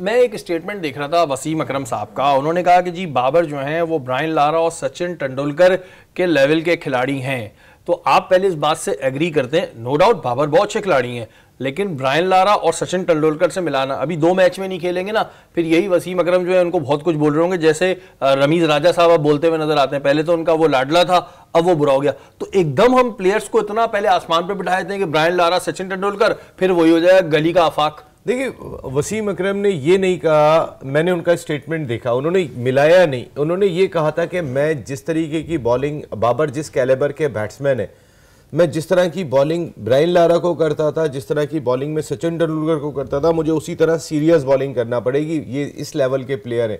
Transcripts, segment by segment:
मैं एक स्टेटमेंट देख रहा था वसीम अकरम साहब का उन्होंने कहा कि जी बाबर जो हैं वो ब्रायन लारा और सचिन तेंदुलकर के लेवल के खिलाड़ी हैं तो आप पहले इस बात से एग्री करते हैं नो डाउट बाबर बहुत अच्छे खिलाड़ी हैं लेकिन ब्रायन लारा और सचिन तेंदुलकर से मिलाना अभी दो मैच में नहीं खेलेंगे ना फिर यही वसीम अकरम जो है उनको बहुत कुछ बोल रहे होंगे जैसे रमीज राजा साहब अब बोलते हुए नजर आते हैं पहले तो उनका वो लाडला था अब वो बुरा हो गया तो एकदम हम प्लेयर्स को इतना पहले आसमान पर बिठाए थे कि ब्रायन लारा सचिन तेंदुलकर फिर वही हो जाएगा गली का आफाक देखिए वसीम अकरम ने ये नहीं कहा मैंने उनका स्टेटमेंट देखा उन्होंने मिलाया नहीं उन्होंने ये कहा था कि मैं जिस तरीके की बॉलिंग बाबर जिस कैलेबर के बैट्समैन है मैं जिस तरह की बॉलिंग ब्रायन लारा को करता था जिस तरह की बॉलिंग में सचिन तेंदुलकर को करता था मुझे उसी तरह सीरियस बॉलिंग करना पड़ेगी ये इस लेवल के प्लेयर हैं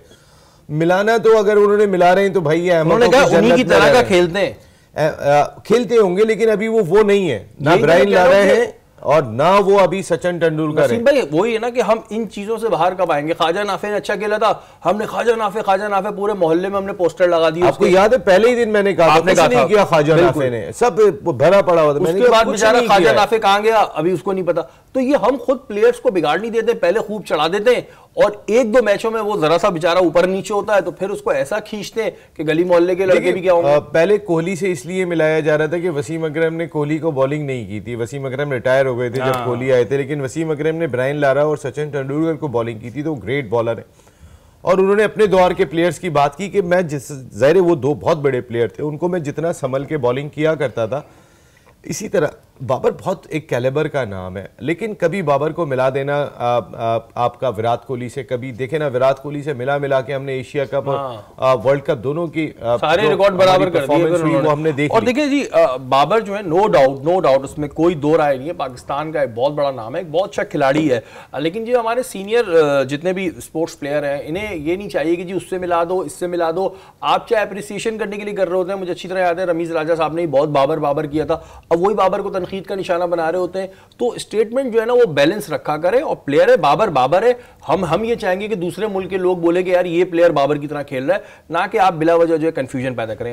मिलाना तो अगर उन्होंने मिला रहे हैं तो भाई ये की तरह का खेलते हैं खेलते होंगे लेकिन अभी वो वो नहीं है ना ब्रायन लारा है और ना वो अभी सचिन तेंदुलकर है भाई वही है ना कि हम इन चीजों से बाहर कब आएंगे खाजा नाफे ने अच्छा खेला था हमने खाजा नाफे खाजा नाफे पूरे मोहल्ले में हमने पोस्टर लगा दिया आपको याद है पहले ही दिन मैंने कहा आपने कहा था किया खाजा नाफे ने सब भरा पड़ा हुआ था उसके बाद बेचारा खाजा नाफे कहाँ गया अभी उसको नहीं पता तो ये हम खुद प्लेयर्स को बिगाड़ नहीं देते पहले खूब चढ़ा देते हैं और एक दो मैचों में वो जरा सा बेचारा ऊपर नीचे होता है तो फिर उसको ऐसा खींचते हैं कि गली मोहल्ले के लड़के भी क्या होंगे पहले कोहली से इसलिए मिलाया जा रहा था कि वसीम अकरम ने कोहली को बॉलिंग नहीं की थी वसीम अकरम रिटायर हो गए थे जब हाँ। कोहली आए थे लेकिन वसीम अकरम ने ब्रायन लारा और सचिन तेंदुलकर को बॉलिंग की थी तो ग्रेट बॉलर है और उन्होंने अपने दौर के प्लेयर्स की बात की कि मैं जिस जहर वो दो बहुत बड़े प्लेयर थे उनको मैं जितना संभल के बॉलिंग किया करता था इसी तरह बाबर बहुत एक कैलेबर का नाम है लेकिन कभी बाबर को मिला देना आ, आ, आपका विराट कोहली से कभी देखे ना विराट कोहली से मिला मिला के हमने एशिया कप और हाँ। वर्ल्ड कप दोनों की सारे रिकॉर्ड बराबर कर दिए वो हमने देखी और देखिए जी बाबर जो है नो डाउट नो डाउट उसमें कोई दो राय नहीं है पाकिस्तान का एक बहुत बड़ा नाम है एक बहुत अच्छा खिलाड़ी है लेकिन जी हमारे सीनियर जितने भी स्पोर्ट्स प्लेयर हैं इन्हें ये नहीं चाहिए कि जी उससे मिला दो इससे मिला दो आप चाहे अप्रिसिएशन करने के लिए कर रहे होते हैं मुझे अच्छी तरह याद है रमीज राजा साहब ने बहुत बाबर बाबर किया था अब वही बाबर को तनखी तनकीद का निशाना बना रहे होते हैं तो स्टेटमेंट जो है ना वो बैलेंस रखा करें और प्लेयर है बाबर बाबर है हम हम ये चाहेंगे कि दूसरे मुल्क के लोग बोले कि यार ये प्लेयर बाबर की तरह खेल रहा है ना कि आप बिला वजह जो है कन्फ्यूजन पैदा करें